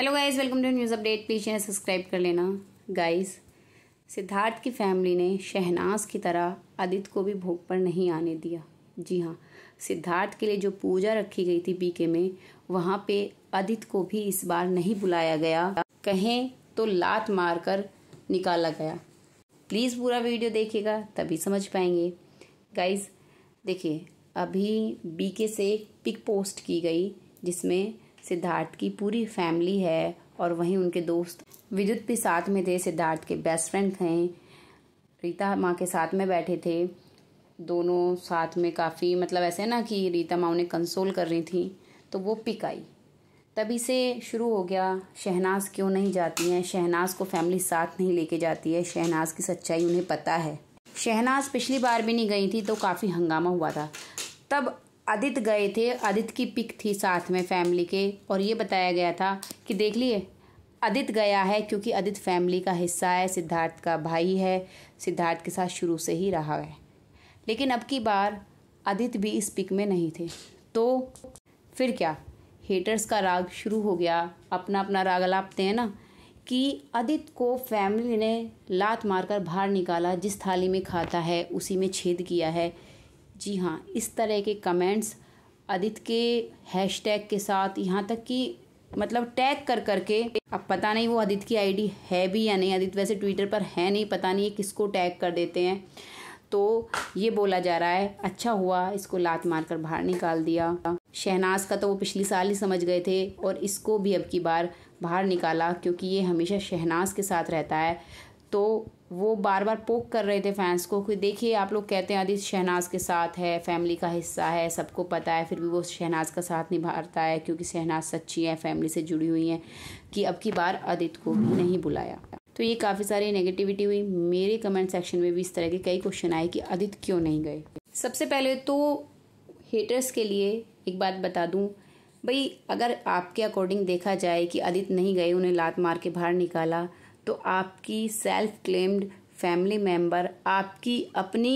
hello guys welcome to news update please channel subscribe कर लेना guys Siddharth की family ने शहनाज की तरह आदित्य को भी भोग पर नहीं आने दिया जी हाँ सिद्धार्थ के लिए जो पूजा रखी गई थी बीके में वहाँ पे आदित्य को भी इस बार नहीं बुलाया गया कहें तो लात मारकर निकाला गया प्लीज़ पूरा वीडियो देखिएगा तभी समझ पाएंगे गाइज देखिए अभी बीके से एक पिक पोस्ट की गई जिसमें सिद्धार्थ की पूरी फैमिली है और वहीं उनके दोस्त विद्युत भी साथ में थे सिद्धार्थ के बेस्ट फ्रेंड थे रीता माँ के साथ में बैठे थे दोनों साथ में काफ़ी मतलब ऐसे ना कि रीता माँ उन्हें कंसोल कर रही थी तो वो पिक आई तभी से शुरू हो गया शहनाज क्यों नहीं जाती हैं शहनाज को फैमिली साथ नहीं लेके जाती है शहनाज की सच्चाई उन्हें पता है शहनाज पिछली बार भी नहीं गई थी तो काफ़ी हंगामा हुआ था तब आदित्य गए थे आदित्य की पिक थी साथ में फैमिली के और ये बताया गया था कि देख लिए अदित गया है क्योंकि अदित फैमिली का हिस्सा है सिद्धार्थ का भाई है सिद्धार्थ के साथ शुरू से ही रहा है लेकिन अब की बार अदित भी इस पिक में नहीं थे तो फिर क्या हेटर्स का राग शुरू हो गया अपना अपना राग लापते हैं ना कि अदित को फैमिली ने लात मारकर बाहर निकाला जिस थाली में खाता है उसी में छेद किया है जी हाँ इस तरह के कमेंट्स अदित के हैशटैग के साथ यहाँ तक कि मतलब टैग कर करके अब पता नहीं वो अदित की आईडी है भी या नहीं अदित वैसे ट्विटर पर है नहीं पता नहीं ये किसको टैग कर देते हैं तो ये बोला जा रहा है अच्छा हुआ इसको लात मार कर बाहर निकाल दिया शहनाज का तो वो पिछली साल ही समझ गए थे और इसको भी अब की बार बाहर निकाला क्योंकि ये हमेशा शहनाज के साथ रहता है तो वो बार बार पोक कर रहे थे फैंस को कि देखिए आप लोग कहते हैं आदि शहनाज के साथ है फैमिली का हिस्सा है सबको पता है फिर भी वो शहनाज का साथ निभाता है क्योंकि शहनाज सच्ची है फैमिली से जुड़ी हुई हैं कि अब की बार आदित्य को भी नहीं बुलाया तो ये काफ़ी सारी नेगेटिविटी हुई मेरे कमेंट सेक्शन में भी इस तरह के कई क्वेश्चन आए कि आदित्य क्यों नहीं गए सबसे पहले तो हेटर्स के लिए एक बात बता दूँ भाई अगर आपके अकॉर्डिंग देखा जाए कि आदित्य नहीं गए उन्हें लात मार के बाहर निकाला तो आपकी सेल्फ क्लेम्ड फैमिली मेम्बर आपकी अपनी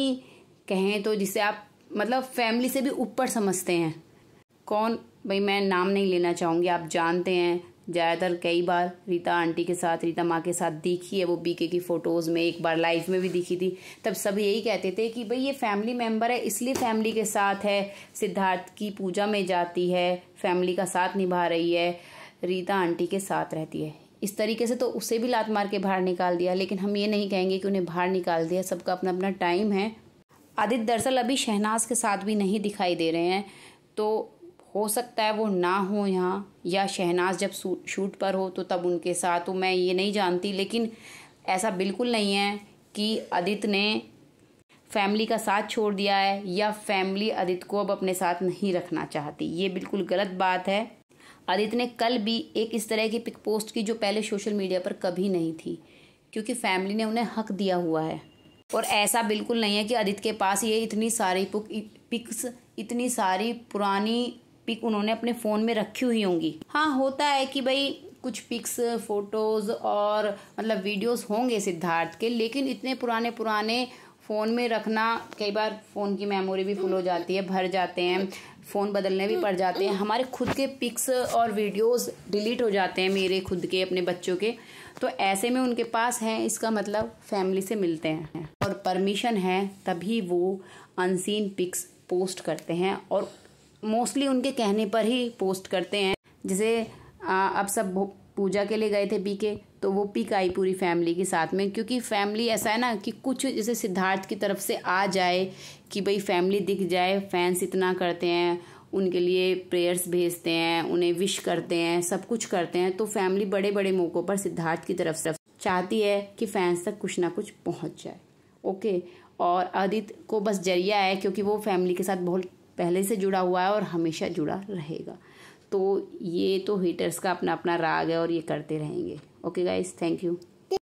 कहें तो जिसे आप मतलब फैमिली से भी ऊपर समझते हैं कौन भाई मैं नाम नहीं लेना चाहूँगी आप जानते हैं ज़्यादातर कई बार रीता आंटी के साथ रीता माँ के साथ दिखी है वो बीके की फ़ोटोज़ में एक बार लाइफ में भी दिखी थी तब सब यही कहते थे कि भाई ये फैमिली मेम्बर है इसलिए फैमिली के साथ है सिद्धार्थ की पूजा में जाती है फैमिली का साथ निभा रही है रीता आंटी के साथ रहती है इस तरीके से तो उसे भी लात मार के बाहर निकाल दिया लेकिन हम ये नहीं कहेंगे कि उन्हें बाहर निकाल दिया सबका अपना अपना टाइम है आदित्य दरअसल अभी शहनाज के साथ भी नहीं दिखाई दे रहे हैं तो हो सकता है वो ना हो यहाँ या शहनाज जब शूट पर हो तो तब उनके साथ हो तो मैं ये नहीं जानती लेकिन ऐसा बिल्कुल नहीं है कि अदित ने फैमिली का साथ छोड़ दिया है या फैमिली अदित को अब अपने साथ नहीं रखना चाहती ये बिल्कुल गलत बात है आदित्य ने कल भी एक इस तरह की पिक पोस्ट की जो पहले सोशल मीडिया पर कभी नहीं थी क्योंकि फैमिली ने उन्हें हक दिया हुआ है और ऐसा बिल्कुल नहीं है कि आदित्य के पास ये इतनी सारी पुक पिक्स इतनी सारी पुरानी पिक उन्होंने अपने फ़ोन में रखी हुई होंगी हाँ होता है कि भाई कुछ पिक्स फ़ोटोज़ और मतलब वीडियोस होंगे सिद्धार्थ के लेकिन इतने पुराने पुराने फ़ोन में रखना कई बार फ़ोन की मेमोरी भी फुल हो जाती है भर जाते हैं फ़ोन बदलने भी पड़ जाते हैं हमारे खुद के पिक्स और वीडियोस डिलीट हो जाते हैं मेरे खुद के अपने बच्चों के तो ऐसे में उनके पास हैं इसका मतलब फैमिली से मिलते हैं और परमिशन है तभी वो अनसीन पिक्स पोस्ट करते हैं और मोस्टली उनके कहने पर ही पोस्ट करते हैं जिसे अब सब पूजा के लिए गए थे पी के तो वो पीक आई पूरी फैमिली के साथ में क्योंकि फैमिली ऐसा है ना कि कुछ जैसे सिद्धार्थ की तरफ से आ जाए कि भाई फैमिली दिख जाए फैंस इतना करते हैं उनके लिए प्रेयर्स भेजते हैं उन्हें विश करते हैं सब कुछ करते हैं तो फैमिली बड़े बड़े मौक़ों पर सिद्धार्थ की तरफ से चाहती है कि फैंस तक कुछ ना कुछ पहुँच जाए ओके और आदित्य को बस जरिया है क्योंकि वो फैमिली के साथ बहुत पहले से जुड़ा हुआ है और हमेशा जुड़ा रहेगा तो ये तो हीटर्स का अपना अपना राग है और ये करते रहेंगे ओके गाइस थैंक यू